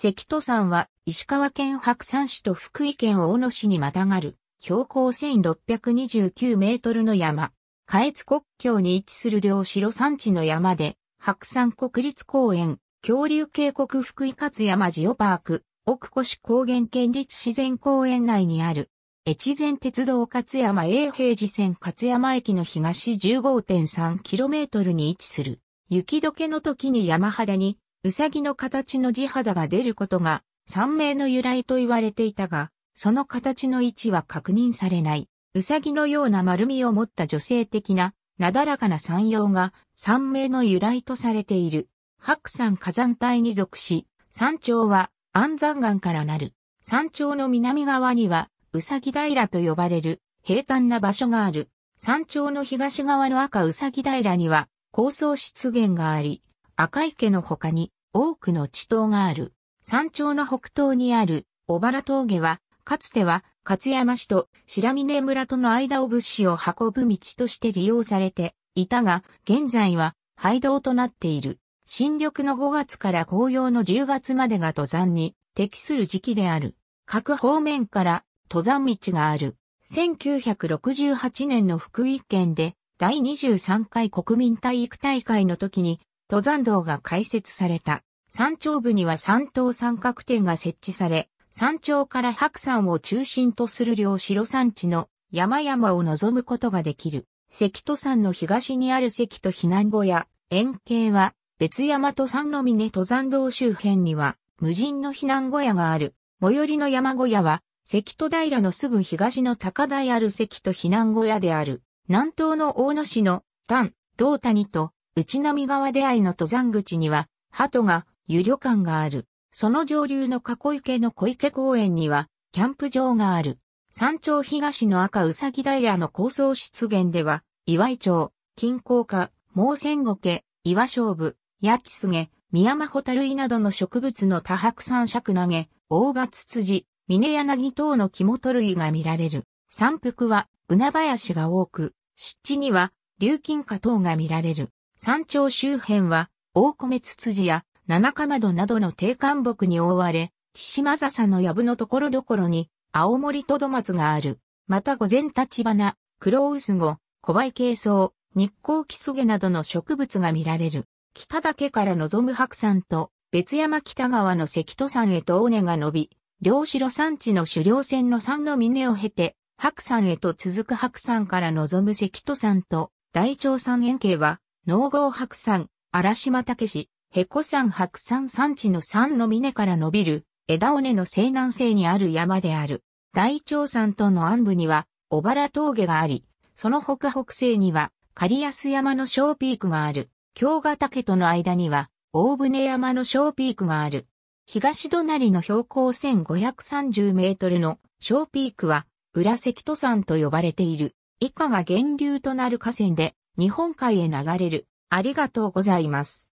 関戸山は石川県白山市と福井県大野市にまたがる標高1629メートルの山、下越国境に位置する両城山地の山で、白山国立公園、恐竜渓谷福井勝山ジオパーク、奥越高原県立自然公園内にある、越前鉄道勝山永平寺線勝山駅の東1 5 3トルに位置する、雪解けの時に山肌にうさぎの形の地肌が出ることが三名の由来と言われていたが、その形の位置は確認されない。うさぎのような丸みを持った女性的ななだらかな山陽が三名の由来とされている。白山火山帯に属し、山頂は安山岩からなる。山頂の南側には、うさぎ平と呼ばれる平坦な場所がある。山頂の東側の赤うさぎ平には、高層湿原があり、赤池の他に、多くの地頭がある。山頂の北東にある小原峠は、かつては勝山市と白峰村との間を物資を運ぶ道として利用されていたが、現在は廃道となっている。新緑の5月から紅葉の10月までが登山に適する時期である。各方面から登山道がある。1968年の福井県で第23回国民体育大会の時に登山道が開設された。山頂部には山東三角点が設置され、山頂から白山を中心とする両白山地の山々を望むことができる。関戸山の東にある関戸避難小屋、円形は、別山と山の峰登山道周辺には、無人の避難小屋がある。最寄りの山小屋は、関戸平のすぐ東の高台ある関戸避難小屋である。南東の大野市の丹、道谷と内波川出会いの登山口には、鳩が、湯旅館がある。その上流の囲池の小池公園には、キャンプ場がある。山頂東の赤うさぎ平の高層湿原では、岩井町、金鉱家、毛仙家、岩勝負、八木菅、宮間ホタルイなどの植物の多白山尺投げ、大葉ツツジ、峰柳等の肝本類が見られる。山腹は、うな林が多く、湿地には、流金花等が見られる。山頂周辺は、大米ツツジや七かまどなどの低寒木に覆われ、千島笹の藪のところどころに、青森とど松がある。また午前立花、黒薄子、小梅軽草、日光キスゲなどの植物が見られる。北岳から望む白山と、別山北側の関戸山へと尾根が伸び、両城山地の狩猟船の山の峰を経て、白山へと続く白山から望む関戸山と、大長山円形は、農郷白山、荒島武市、ヘコ山白山山地の山の峰から伸びる、枝尾根の西南西にある山である。大長山との暗部には、小原峠があり、その北北西には、刈安山の小ピークがある。京ヶ岳との間には、大船山の小ピークがある。東隣の標高1530メートルの小ピークは、裏関戸山と呼ばれている。以下が源流となる河川で、日本海へ流れる。ありがとうございます。